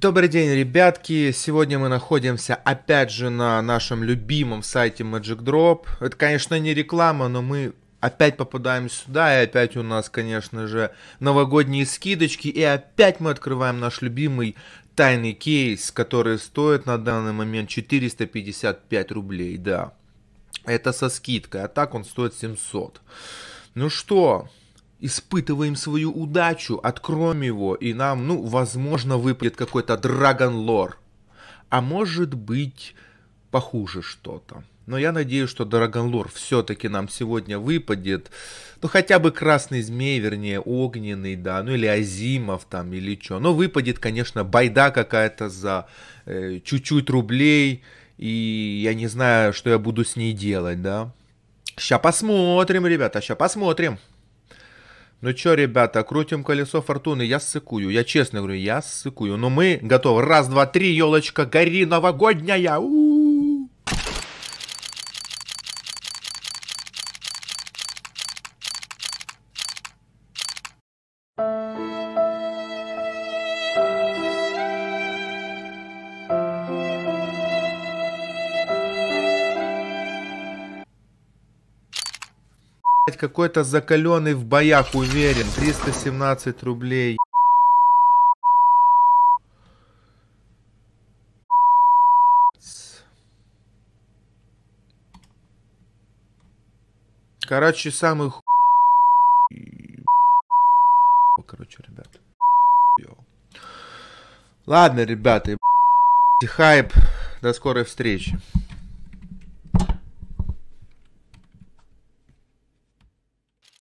Добрый день, ребятки! Сегодня мы находимся опять же на нашем любимом сайте Magic Drop. Это, конечно, не реклама, но мы опять попадаем сюда, и опять у нас, конечно же, новогодние скидочки, и опять мы открываем наш любимый тайный кейс, который стоит на данный момент 455 рублей, да. Это со скидкой, а так он стоит 700. Ну что, испытываем свою удачу, откроем его, и нам, ну, возможно, выпадет какой-то Dragon Lore. А может быть, похуже что-то. Но я надеюсь, что Dragon Lore все-таки нам сегодня выпадет. Ну, хотя бы Красный Змей, вернее, Огненный, да, ну, или Азимов там, или что. Но выпадет, конечно, байда какая-то за э, чуть-чуть рублей, и я не знаю, что я буду с ней делать, да. Сейчас посмотрим, ребята, сейчас посмотрим. Ну чё, ребята, крутим колесо фортуны, я ссыкую, я честно говорю, я ссыкую. Но ну мы готовы. Раз, два, три, елочка, гори новогодняя. У-у-у. какой-то закаленный в боях, уверен. 317 рублей. Короче, самый ху... Короче, ребят. Ладно, ребята, хайп. До скорой встречи.